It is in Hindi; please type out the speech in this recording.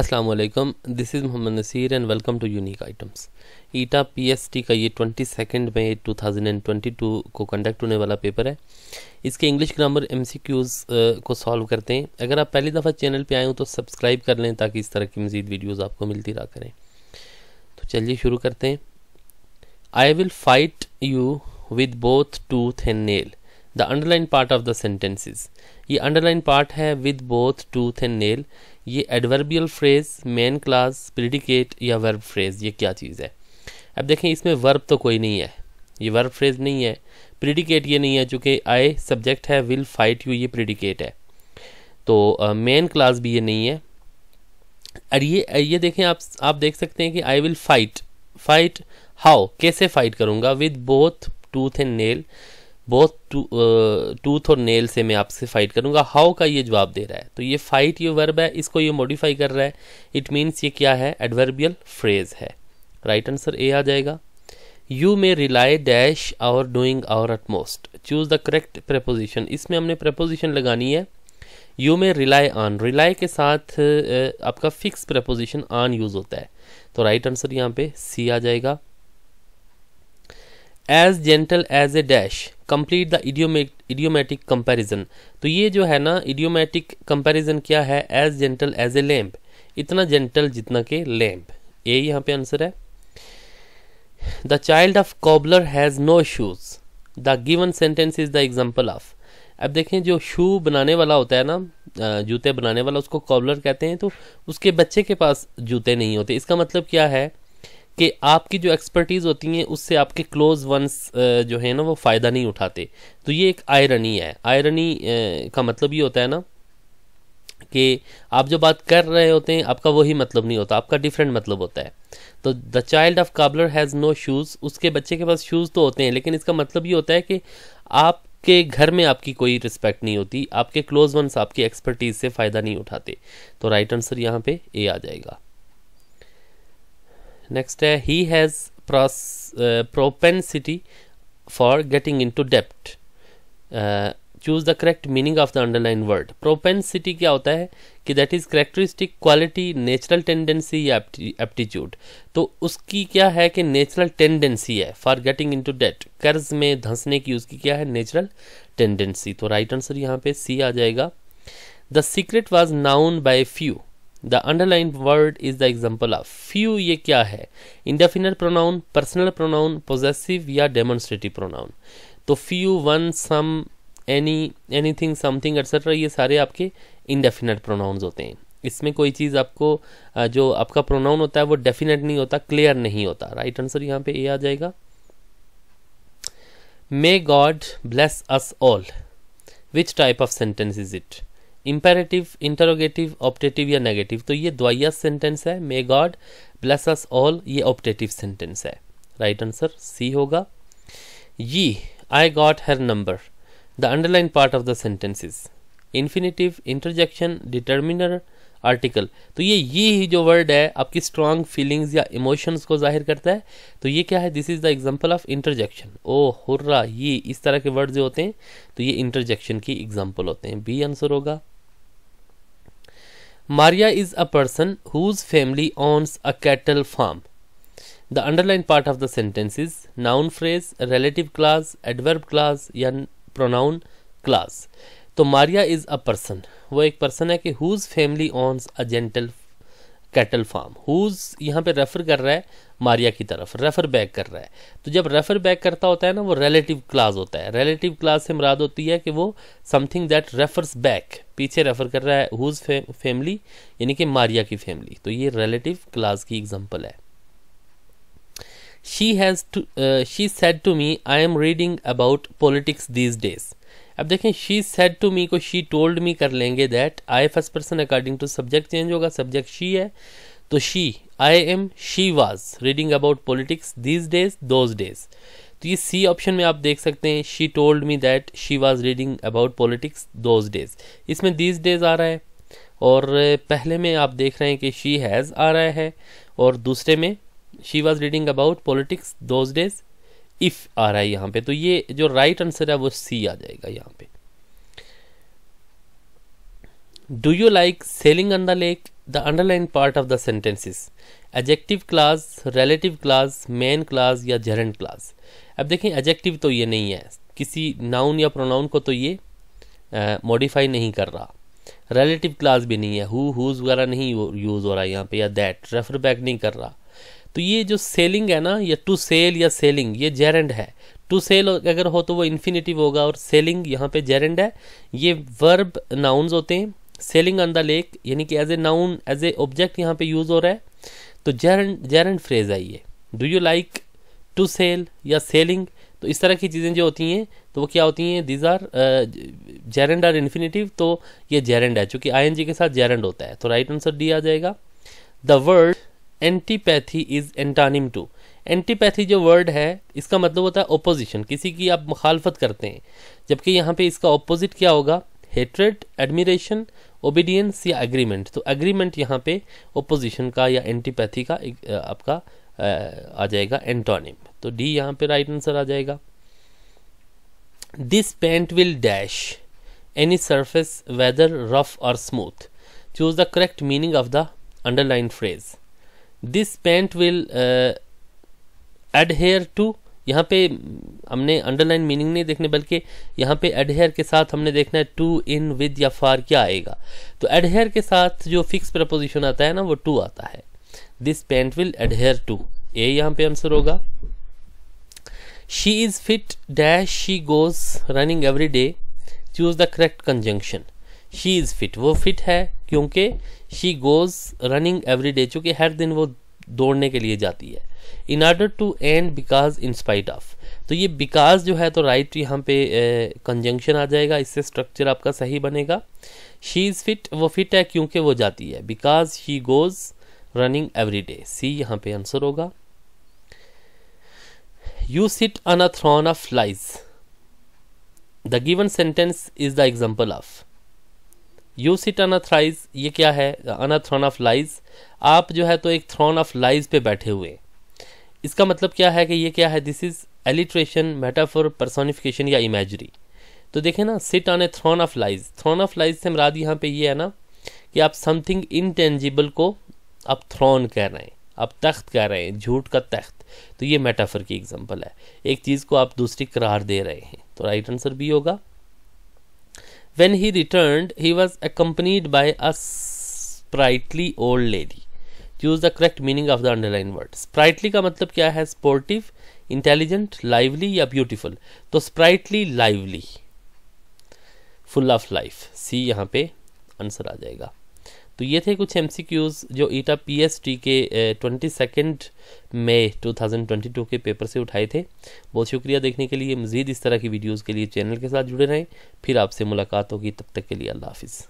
अस्सलाम वालेकुम this is Mohammad Naseer and welcome to unique items ETEA PST का ये ट्वेंटी सेकेंड में two thousand and twenty two को कंडक्ट होने वाला पेपर है इसके इंग्लिश ग्रामर एमसीक्यूज़ को सॉल्व करते हैं अगर आप पहली दफ़ा चैनल पे आए हो तो सब्सक्राइब कर लें ताकि इस तरह की मज़ीद वीडियोज़ आपको मिलती रहा करें तो चलिए शुरू करते हैं I will fight you with both tooth and nail the underline part of the sentences ये अंडरलाइन पार्ट है with both tooth and nail ये adverbial phrase main clause predicate या वर्ब फ्रेज ये क्या चीज़ है अब देखें इसमें वर्ब तो कोई नहीं है ये वर्ब फ्रेज नहीं है प्रिडिकेट ये नहीं है चूँकि आई सब्जेक्ट है विल फाइट यू ये प्रिडिकेट है तो मेन uh, क्लास भी ये नहीं है और ये ये देखें आप आप देख सकते हैं कि I will fight fight how कैसे फाइट करूँगा with both tooth and nail बहुत टूथ uh, और नेल से मैं आपसे फाइट करूंगा हाउ का ये जवाब दे रहा है तो ये फाइट ये वर्ब है इसको ये मॉडिफाई कर रहा है इट मीन्स ये क्या है एडवर्बियल फ्रेज है राइट आंसर ए आ जाएगा you may rely dash our doing our utmost choose the correct preposition इसमें हमने प्रपोजिशन लगानी है यू में रिलाई ऑन रिलाई के साथ uh, आपका फिक्स प्रपोजिशन ऑन यूज होता है तो राइट आंसर यहाँ पे सी आ जाएगा as gentle as a dash complete the idiomatic comparison तो ये जो है ना इडियोमेटिक कंपेरिजन क्या है as gentle as a lamb इतना जेंटल जितना के लैम्प ये यहाँ पे आंसर है the child of cobbler has no shoes the given sentence is the example of अब देखें जो शू बनाने वाला होता है ना जूते बनाने वाला उसको कॉबलर कहते हैं तो उसके बच्चे के पास जूते नहीं होते इसका मतलब क्या है कि आपकी जो एक्सपर्टीज़ होती हैं उससे आपके क्लोज वंस जो है ना वो फ़ायदा नहीं उठाते तो ये एक आयरनी है आयरनी का मतलब ये होता है ना कि आप जो बात कर रहे होते हैं आपका वही मतलब नहीं होता आपका डिफरेंट मतलब होता है तो the child of cobbler has no shoes उसके बच्चे के पास शूज़ तो होते हैं लेकिन इसका मतलब ये होता है कि आपके घर में आपकी कोई रिस्पेक्ट नहीं होती आपके क्लोज वंस आपकी एक्सपर्टीज़ से फ़ायदा नहीं उठाते तो राइट आंसर यहाँ पे ए आ जाएगा नेक्स्ट है he has propensity for getting into डेप्ट choose the correct meaning of the underline word propensity क्या होता है कि that is characteristic quality natural tendency या एप्टीट्यूड तो उसकी क्या है कि नेचुरल टेंडेंसी है for getting into debt कर्ज में धंसने की उसकी क्या है नेचुरल टेंडेंसी तो राइट आंसर यहाँ पे सी आ जाएगा the secret was known by few the underline word is the example of few ये क्या है indefinite pronoun personal pronoun possessive या डेमोन्स्ट्रेटिव प्रोनाउन तो few one some anything something etcetera ये सारे आपके इंडेफिनेट प्रोनाउन्स होते हैं इसमें कोई चीज़ आपको जो आपका प्रोनाउन होता है वो डेफिनेट नहीं होता क्लियर नहीं होता राइट आंसर यहाँ पे ए आ जाएगा may God bless us all which type of sentence is it imperative interrogative optative या नेगेटिव तो ये द्वाइया सेंटेंस है may God bless us all ये ऑप्टेटिव सेंटेंस है राइट आंसर सी होगा ये I got her number the underline part of the sentences infinitive interjection determiner article तो ये ये ही जो वर्ड है आपकी स्ट्रांग फीलिंग्स या इमोशंस को जाहिर करता है तो ये क्या है this is the example of interjection oh hurrah ये इस तरह के वर्ड जो होते हैं तो ये इंटरजेक्शन की एग्जाम्पल होते हैं बी आंसर होगा Maria is a person whose family owns a cattle farm. The underlined part of the sentence is noun phrase, relative clause, adverb clause, and pronoun class. So Maria is a person. वो एक person? है कि whose family owns a cattle farm whose यहाँ पे रेफर कर रहा है मारिया की तरफ रेफर बैक कर रहा है तो जब रेफर बैक करता होता है ना वो रिलेटिव क्लास होता है रिलेटिव क्लास से मुराद होती है कि वो समथिंग दैट रेफर्स बैक पीछे रेफर कर रहा है हुज फैमिली यानी कि मारिया की फैमिली तो ये रिलेटिव क्लास की एग्जाम्पल है she has she said to me I am reading about politics these days अब देखें शी सेड टू मी को शी टोल्ड मी कर लेंगे that I first person according to subject change होगा सब्जेक्ट शी है तो she I am she was reading about politics these days those days तो ये सी ऑप्शन में आप देख सकते हैं she told me that she was reading about politics those days इसमें दीज डेज आ रहा है और पहले में आप देख रहे हैं कि शी हैज़ आ रहा है और दूसरे में she was reading about politics those days if आ रहा है यहां पे तो ये जो राइट आंसर है वो सी आ जाएगा यहां पे do you like sailing on the lake the underline part of the sentences adjective clause relative clause main clause या जेरेंट क्लास अब देखें एजेक्टिव तो ये नहीं है किसी नाउन या प्रोनाउन को तो ये मॉडिफाई नहीं कर रहा रिलेटिव क्लास भी नहीं है हु हुज़ वगैरह नहीं यूज़ हो रहा है यहाँ पे या दैट रेफर बैक नहीं कर रहा तो ये जो सेलिंग है ना ये टू सेल या सेलिंग ये जेरेंड है टू सेल अगर हो तो वो इन्फिनेटिव होगा और सेलिंग यहाँ पे जेरेंड है ये वर्ब नाउन्स होते हैं सेलिंग ऑन द लेक यानी कि as a noun as a object यहाँ पे यूज़ हो रहा है तो जेरेंड जेरेंड फ्रेज है ये do you like to sail या सेलिंग तो इस तरह की चीज़ें जो होती हैं तो वो क्या होती हैं these are gerund are infinitive तो ये जेरेंड है चूँकि आई के साथ जेरेंड होता है तो राइट आंसर डी आ जाएगा the word antipathy is antonym to antipathy जो वर्ड है इसका मतलब होता है ओपोजिशन किसी की आप मुखालफत करते हैं जबकि यहाँ पे इसका ऑपोजिट क्या होगा हेट्रेड एडमिरेशन ओबीडियंस या एग्रीमेंट तो एग्रीमेंट यहाँ पे ओपोजिशन का या एंटीपैथी का एक, आपका आ जाएगा एंटोनिम तो डी यहाँ पे राइट आंसर आ जाएगा this paint will dash any surface whether rough और smooth choose the correct meaning of the underline phrase this paint will adhere to यहाँ पे हमने अंडरलाइन मीनिंग नहीं देखने बल्कि यहाँ पे एडहेयर के साथ हमने देखना है टू इन विद या फार क्या आएगा तो एडहेयर के साथ जो फिक्स प्रपोजिशन आता है ना वो टू आता है this paint will adhere to a यहाँ पे आंसर होगा she is fit dash she goes running every day choose the correct conjunction she is fit वो फिट है क्योंकि she goes running every day चूँकि हर दिन वो दौड़ने के लिए जाती है in order to and because in spite of तो ये बिकॉज जो है तो राइट right यहाँ पे कंजंक्शन आ जाएगा इससे स्ट्रक्चर आपका सही बनेगा शी इज़ फिट वो फिट है क्योंकि वो जाती है because she goes running every day C यहाँ पे आंसर होगा you sit on a throne of lies the given sentence is the example of you sit ये क्या है अन थ्रोन ऑफ लाइज आप जो है तो एक थ्रोन ऑफ लाइज पे बैठे हुए इसका मतलब क्या है कि ये क्या है this is alliteration metaphor personification या इमेजरी तो देखे ना sit on a throne of lies throne of lies से मराद यहाँ पे ये है ना कि आप समथिंग इनटेंजिबल को आप थ्रोन कह रहे हैं आप तख्त कह रहे हैं झूठ का तख्त तो ये मेटाफर की एग्जांपल है एक चीज़ को आप दूसरी करार दे रहे हैं तो राइट आंसर भी होगा When he returned, he was accompanied by a sprightly old lady. Use the correct meaning of the underlined word. Sprightly का मतलब क्या है sportive, intelligent, lively या beautiful. तो sprightly, lively, full of life. See यहाँ पे आंसर आ जाएगा तो ये थे कुछ एम जो ईटा पी एस टी के ट्वेंटी सेकेंड मई टू के पेपर से उठाए थे बहुत शुक्रिया देखने के लिए मज़ीद इस तरह की वीडियोज़ के लिए चैनल के साथ जुड़े रहें फिर आपसे मुलाकात होगी तब तक के लिए अल्लाह हाफिज़